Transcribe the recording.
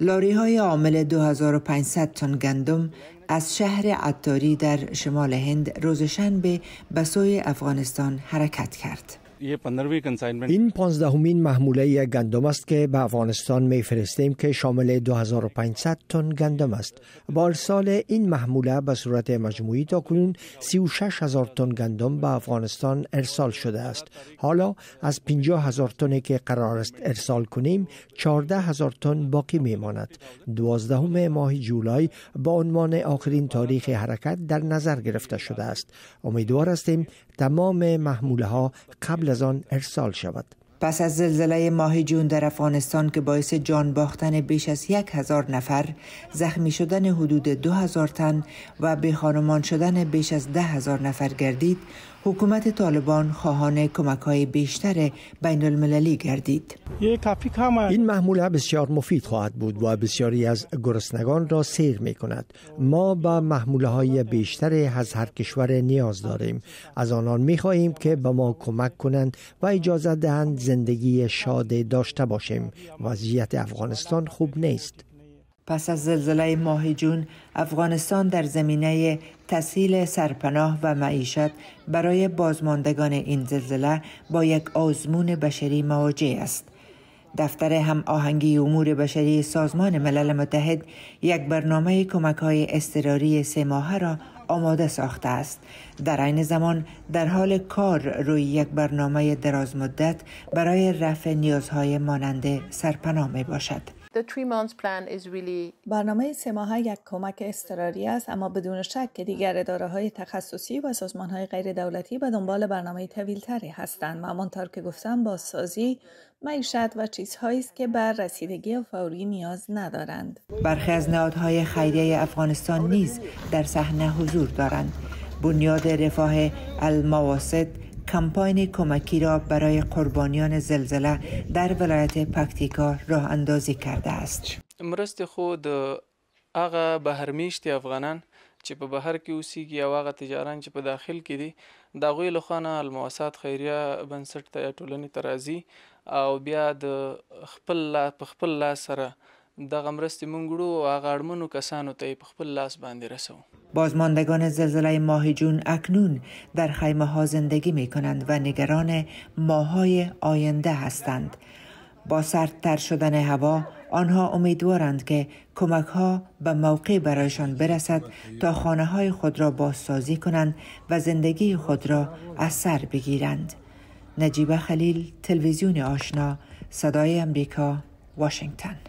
لاری های عامل 2500 تن گندم از شهر عطاری در شمال هند روز شنبه به سوی افغانستان حرکت کرد. این پانزدهمین محموله گندم است که به افغانستان میفرستیم که شامل 2500 تن گندم است. با سال این محموله به صورت مجموعی تا کنون 36 هزار تن گندم به افغانستان ارسال شده است. حالا از 50 هزار تنی که قرار است ارسال کنیم 14 هزار تن باقی می میماند. دوازدهم ماه جولای با عنوان آخرین تاریخ حرکت در نظر گرفته شده است. امیدوار هستیم تمام محموله ها قبل قبل از آن ارسال شود پس از زلزله ماه جون در افغانستان که باعث جان باختن بیش از یک هزار نفر، زخمی شدن حدود دو هزار تن و به خانمان شدن بیش از ده هزار نفر گردید، حکومت طالبان خواهان کمک های بیشتر بین المللی گردید این محموله بسیار مفید خواهد بود و بسیاری از گرسنگان را سیر می کند ما به محموله های بیشتر از هر کشور نیاز داریم از آنان می خواهیم که به ما کمک کنند و اجازه دهند زندگی شاد داشته باشیم وضعیت افغانستان خوب نیست پس از زلزله ماه جون افغانستان در زمینه تسهیل سرپناه و معیشت برای بازماندگان این زلزله با یک آزمون بشری مواجه است دفتر هم آهنگی امور بشری سازمان ملل متحد یک برنامه کمک های استراری سه ماهه را آماده ساخته است در عین زمان در حال کار روی یک برنامه دراز مدت برای رفع نیازهای مانند سرپناه می باشد برنامه سه ماهه یک کمک اضطراری است اما بدون شک که دیگر اداره های تخصصی و سازمان های غیر دولتی به دنبال برنامه طویلتری هستند و که گفتم بازسازی معیشت و چیزهایی است که بر رسیدگی فوری نیاز ندارند برخی از نهادهای خیریه افغانستان نیز در صحنه حضور دارند بنیاد رفاه المواسد کمپاین کمکی را برای قربانیان زلزله در ولایت پکتیکا راه اندازی کرده است. مرست خود هغه بهرمیشت افغانان چې په بهر کې اوسېږي او هغه تجاران چې په داخل کې دي د غوی لخوانه المؤسسات خیریه بنسټ ته ټولنې ترازی او بیا د خپل لا په خپل لا سره دغه مرستې مونږ هغه اړمنو کسانو ته په خپل لاس باندې رسو بازماندگان زلزله ماه جون اکنون در خیمه ها زندگی می کنند و نگران ماهای آینده هستند با سردتر شدن هوا آنها امیدوارند که کمک ها به موقع برایشان برسد تا خانه های خود را بازسازی کنند و زندگی خود را از سر بگیرند. نجیبه خلیل تلویزیون آشنا صدای امریکا واشنگتن